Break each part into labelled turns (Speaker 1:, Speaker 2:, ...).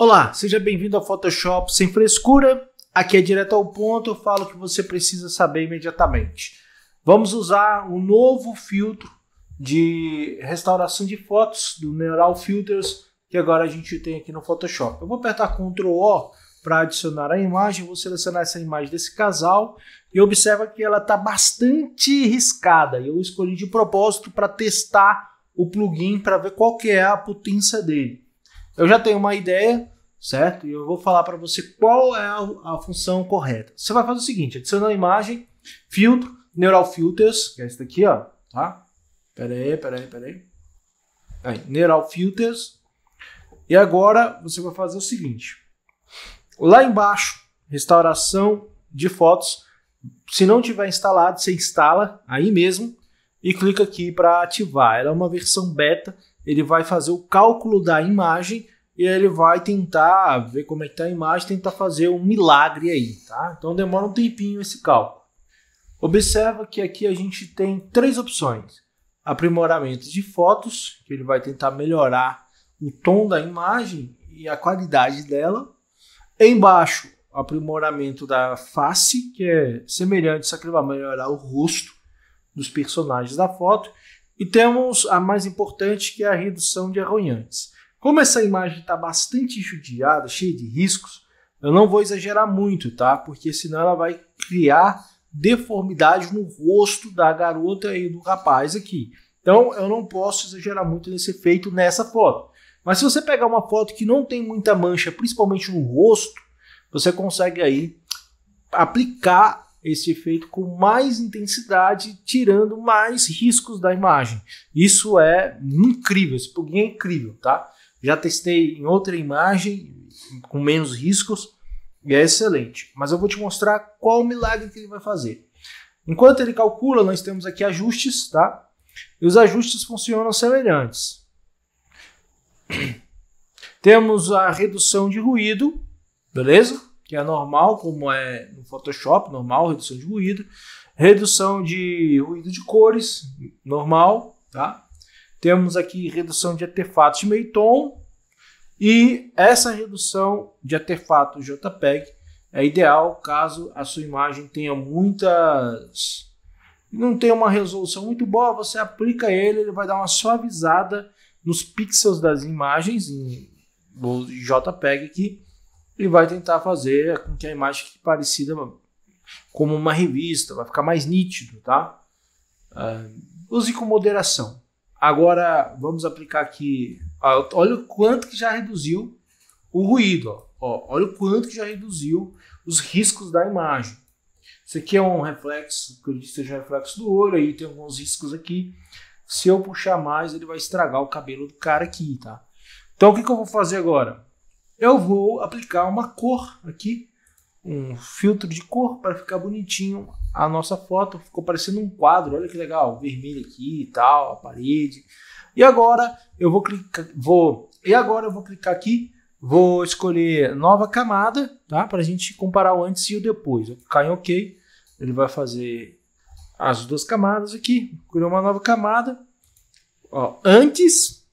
Speaker 1: Olá, seja bem-vindo ao Photoshop Sem Frescura. Aqui é direto ao ponto, eu falo que você precisa saber imediatamente. Vamos usar um novo filtro de restauração de fotos do Neural Filters que agora a gente tem aqui no Photoshop. Eu vou apertar Ctrl O para adicionar a imagem, vou selecionar essa imagem desse casal e observa que ela está bastante riscada. Eu escolhi de propósito para testar o plugin para ver qual que é a potência dele. Eu já tenho uma ideia, certo? E eu vou falar para você qual é a, a, função correta. Você vai fazer o seguinte, adiciona a imagem, filtro, neural filters, que é esse daqui, ó, tá? Pera aí, pera aí, pera aí. aí neural filters. E agora você vai fazer o seguinte. Lá embaixo, restauração de fotos. Se não tiver instalado, você instala aí mesmo e clica aqui para ativar. Ela é uma versão beta, ele vai fazer o cálculo da imagem e ele vai tentar ver como é que está a imagem, tentar fazer um milagre aí, tá? Então demora um tempinho esse cálculo. Observa que aqui a gente tem três opções. Aprimoramento de fotos, que ele vai tentar melhorar o tom da imagem e a qualidade dela. Embaixo, aprimoramento da face, que é semelhante, só que ele vai melhorar o rosto dos personagens da foto. E temos a mais importante, que é a redução de arranhantes. Como essa imagem está bastante judiada, cheia de riscos, eu não vou exagerar muito, tá? Porque senão ela vai criar deformidade no rosto da garota e do rapaz aqui. Então eu não posso exagerar muito nesse efeito nessa foto. Mas se você pegar uma foto que não tem muita mancha, principalmente no rosto, você consegue aí aplicar esse efeito com mais intensidade, tirando mais riscos da imagem. Isso é incrível, esse plugin é incrível, tá? Já testei em outra imagem com menos riscos e é excelente. Mas eu vou te mostrar qual o milagre que ele vai fazer. Enquanto ele calcula, nós temos aqui ajustes, tá? E os ajustes funcionam semelhantes. Temos a redução de ruído, beleza? que é normal, como é no Photoshop, normal, redução de ruído, redução de ruído de cores, normal, tá? Temos aqui redução de artefatos de meio tom e essa redução de artefato JPEG é ideal caso a sua imagem tenha muitas não tenha uma resolução muito boa, você aplica ele, ele vai dar uma suavizada nos pixels das imagens em JPEG aqui ele vai tentar fazer com que a imagem fique parecida como uma revista, vai ficar mais nítido, tá? Uh, use com moderação. Agora vamos aplicar aqui. olha o quanto que já reduziu o ruído. Ó. Ó, olha o quanto que já reduziu os riscos da imagem. Isso aqui é um reflexo, que eu disse seja um reflexo do olho, aí tem alguns riscos aqui. Se eu puxar mais, ele vai estragar o cabelo do cara aqui, tá? Então o que, que eu vou fazer agora? eu vou aplicar uma cor aqui, um filtro de cor para ficar bonitinho a nossa foto. Ficou parecendo um quadro, olha que legal, vermelho aqui e tal, a parede. E agora eu vou clicar, vou e agora eu vou clicar aqui, vou escolher nova camada, tá? Para a gente comparar o antes e o depois. Eu clicar em OK, ele vai fazer as duas camadas aqui, criou uma nova camada. Ó, antes,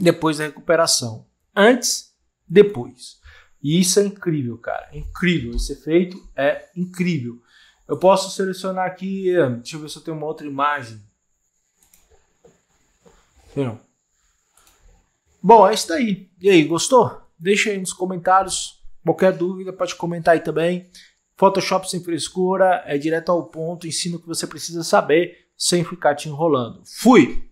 Speaker 1: depois da recuperação. Antes depois. E isso é incrível, cara. É incrível. Esse efeito é incrível. Eu posso selecionar aqui. Eh, deixa eu ver se eu tenho uma outra imagem. Não. Bom, é isso aí. E aí, gostou? Deixa aí nos comentários. Qualquer dúvida, pode comentar aí também. Photoshop sem frescura, é direto ao ponto, ensino o que você precisa saber sem ficar te enrolando. Fui!